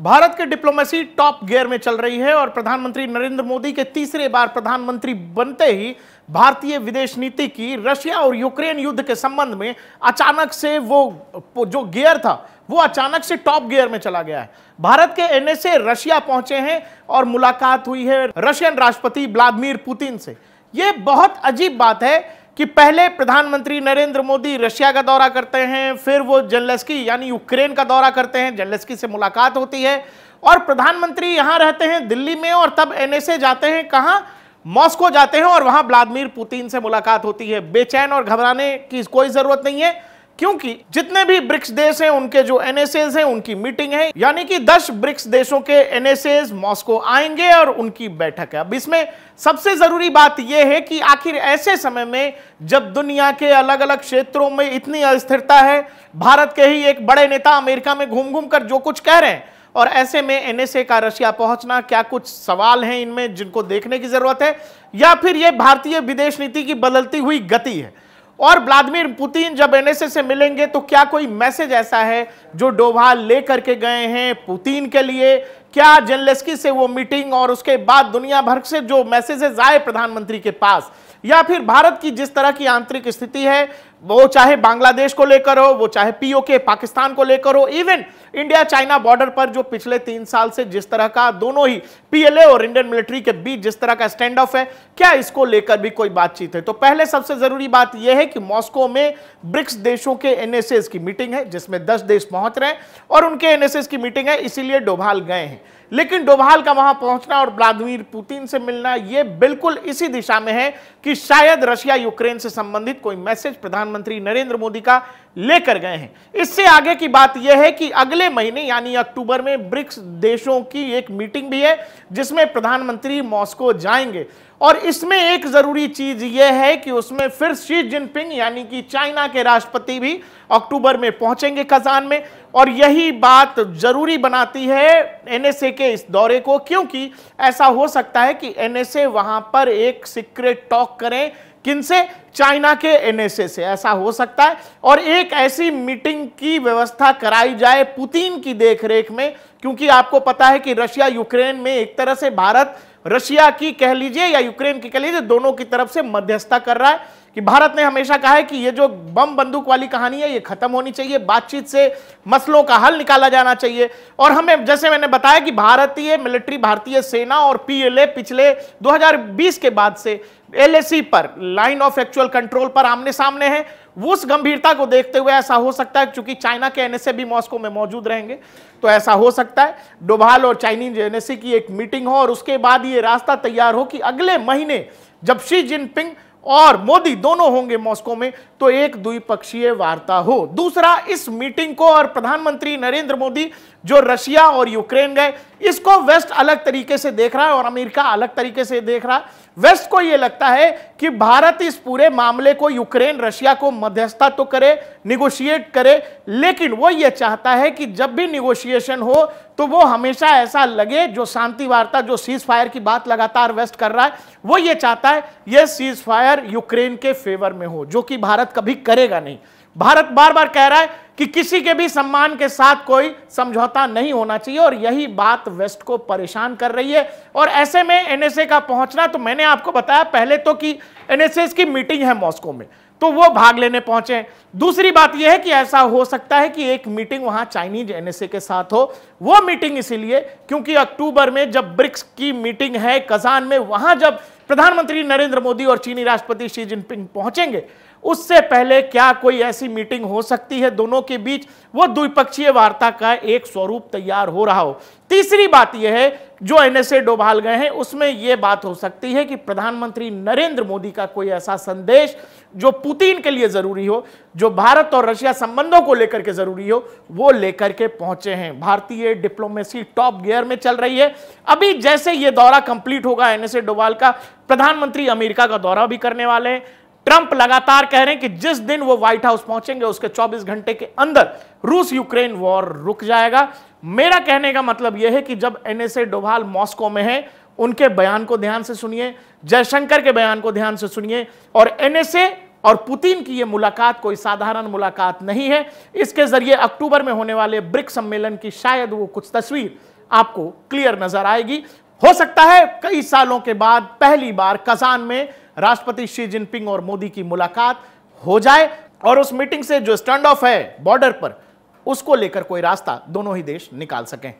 भारत की diplomacy top gear में चल रही है और प्रधानमंत्री नरेंद्र मोदी के तीसरे बार प्रधानमंत्री बनते ही भारतीय विदेश नीति की रशिया और यूक्रेन युद्ध के संबंध में अचानक से वो जो गियर था वो अचानक से टॉप गियर में चला गया है भारत के एनएसए रशिया पहुंचे हैं और मुलाकात हुई है रशियन राष्ट्रपति व्लादिमिर पुतिन से ये बहुत अजीब बात है कि पहले प्रधानमंत्री नरेंद्र मोदी रशिया का दौरा करते हैं फिर वो जनलस्की यानी यूक्रेन का दौरा करते हैं जनलस्की से मुलाकात होती है और प्रधानमंत्री यहां रहते हैं दिल्ली में और तब एनएसए जाते हैं कहाँ मॉस्को जाते हैं और वहां व्लादिमीर पुतिन से मुलाकात होती है बेचैन और घबराने की कोई ज़रूरत नहीं है क्योंकि जितने भी ब्रिक्स देश हैं उनके जो एनएसएस हैं उनकी मीटिंग है यानी कि 10 ब्रिक्स देशों के एनएसएस मॉस्को आएंगे और उनकी बैठक है अब इसमें सबसे जरूरी बात यह है कि आखिर ऐसे समय में जब दुनिया के अलग अलग क्षेत्रों में इतनी अस्थिरता है भारत के ही एक बड़े नेता अमेरिका में घूम घूम कर जो कुछ कह रहे हैं और ऐसे में एनएसए का रशिया पहुंचना क्या कुछ सवाल हैं इनमें जिनको देखने की जरूरत है या फिर यह भारतीय विदेश नीति की बदलती हुई गति है और व्लादिमिर पुतिन जब एनएसए से मिलेंगे तो क्या कोई मैसेज ऐसा है जो डोभाल लेकर के गए हैं पुतिन के लिए क्या जेनलेस्की से वो मीटिंग और उसके बाद दुनिया भर से जो मैसेजेस आए प्रधानमंत्री के पास या फिर भारत की जिस तरह की आंतरिक स्थिति है वो चाहे बांग्लादेश को लेकर हो वो चाहे पीओके पाकिस्तान को लेकर हो इवन इंडिया चाइना बॉर्डर पर जो पिछले तीन साल से जिस तरह का दोनों ही पीएलए और इंडियन मिलिट्री के बीच जिस तरह का स्टैंड ऑफ है क्या इसको लेकर भी कोई बातचीत है तो पहले सबसे जरूरी बात यह है कि मॉस्को में ब्रिक्स देशों के एनएसएस की मीटिंग है जिसमें दस देश पहुंच रहे हैं और उनके एनएसएस की मीटिंग है इसीलिए डोभाल गए हैं लेकिन डोभाल का वहां पहुंचना और व्लादिमीर पुतिन से मिलना यह बिल्कुल इसी दिशा में है कि शायद रशिया यूक्रेन से संबंधित कोई मैसेज प्रधानमंत्री नरेंद्र मोदी का लेकर गए हैं इससे आगे की बात यह है कि अगले महीने यानी अक्टूबर में ब्रिक्स देशों की एक मीटिंग भी है जिसमें प्रधानमंत्री मॉस्को जाएंगे और इसमें एक जरूरी चीज यह है कि उसमें फिर शी जिनपिंग यानी कि चाइना के राष्ट्रपति भी अक्टूबर में पहुंचेंगे कजान में और यही बात जरूरी बनाती है एनएसए के इस दौरे को क्योंकि ऐसा हो सकता है कि एनएसए वहां पर एक सीक्रेट टॉक करें किनसे चाइना के एनएसए से ऐसा हो सकता है और एक ऐसी मीटिंग की व्यवस्था कराई जाए पुतिन की देखरेख में क्योंकि आपको पता है कि रशिया यूक्रेन में एक तरह से भारत रशिया की कह लीजिए या यूक्रेन की कह लीजिए दोनों की तरफ से मध्यस्थता कर रहा है कि भारत ने हमेशा कहा है कि ये जो बम बंदूक वाली कहानी है ये खत्म होनी चाहिए बातचीत से मसलों का हल निकाला जाना चाहिए और हमें जैसे मैंने बताया कि भारतीय मिलिट्री भारतीय सेना और पीएलए पिछले 2020 के बाद से एलएसी पर लाइन ऑफ एक्चुअल कंट्रोल पर आमने सामने है उस गंभीरता को देखते हुए ऐसा हो सकता है क्योंकि चाइना के एनएसए भी मॉस्को में मौजूद रहेंगे तो ऐसा हो सकता है डोभाल और चाइनीज एनएसए की एक मीटिंग हो और उसके बाद ये रास्ता तैयार हो कि अगले महीने जब शी जिनपिंग और मोदी दोनों होंगे मॉस्को में तो एक द्विपक्षीय वार्ता हो दूसरा इस मीटिंग को और प्रधानमंत्री नरेंद्र मोदी जो रशिया और यूक्रेन गए इसको वेस्ट अलग तरीके से देख रहा है और अमेरिका अलग तरीके से देख रहा है वेस्ट को यह लगता है कि भारत इस पूरे मामले को यूक्रेन रशिया को मध्यस्थता तो करे निगोशिएट करे लेकिन वो ये चाहता है कि जब भी निगोशिएशन हो तो वो हमेशा ऐसा लगे जो शांति वार्ता जो सीज फायर की बात लगातार वेस्ट कर रहा है वो ये चाहता है यह सीज फायर यूक्रेन के फेवर में हो जो कि भारत कभी करेगा नहीं भारत बार बार कह रहा है कि किसी के भी सम्मान के साथ कोई समझौता नहीं होना चाहिए और यही बात वेस्ट को परेशान कर रही है और ऐसे में एनएसए का पहुंचना तो मैंने आपको बताया पहले तो कि एनएसए की मीटिंग है मॉस्को में तो वो भाग लेने पहुंचे दूसरी बात यह है कि ऐसा हो सकता है कि एक मीटिंग वहां चाइनीज एनएसए के साथ हो वो मीटिंग इसीलिए क्योंकि अक्टूबर में जब ब्रिक्स की मीटिंग है कजान में वहां जब प्रधानमंत्री नरेंद्र मोदी और चीनी राष्ट्रपति शी जिनपिंग पहुंचेंगे उससे पहले क्या कोई ऐसी मीटिंग हो सकती है दोनों के बीच वो द्विपक्षीय वार्ता का एक स्वरूप तैयार हो रहा हो तीसरी बात यह है जो एनएसए डोभाल गए हैं उसमें यह बात हो सकती है कि प्रधानमंत्री नरेंद्र मोदी का कोई ऐसा संदेश जो पुतिन के लिए जरूरी हो जो भारत और रशिया संबंधों को लेकर के जरूरी हो वो लेकर के पहुंचे हैं भारतीय डिप्लोमेसी टॉप गियर में चल रही है अभी जैसे ये दौरा कंप्लीट होगा एनएसए डोभाल का प्रधानमंत्री अमेरिका का दौरा भी करने वाले हैं ट्रंप लगातार कह रहे हैं कि जिस दिन वो व्हाइट हाउस पहुंचेंगे उसके 24 घंटे के अंदर रूस यूक्रेन वॉर रुक जाएगा मेरा कहने का मतलब यह है कि जब एनएसए डोभाल मॉस्को में है उनके बयान को ध्यान से सुनिए जयशंकर के बयान को ध्यान से सुनिए और एनएसए और पुतिन की यह मुलाकात कोई साधारण मुलाकात नहीं है इसके जरिए अक्टूबर में होने वाले ब्रिक्स सम्मेलन की शायद वो कुछ तस्वीर आपको क्लियर नजर आएगी हो सकता है कई सालों के बाद पहली बार कजान में राष्ट्रपति शी जिनपिंग और मोदी की मुलाकात हो जाए और उस मीटिंग से जो स्टैंड ऑफ है बॉर्डर पर उसको लेकर कोई रास्ता दोनों ही देश निकाल सकें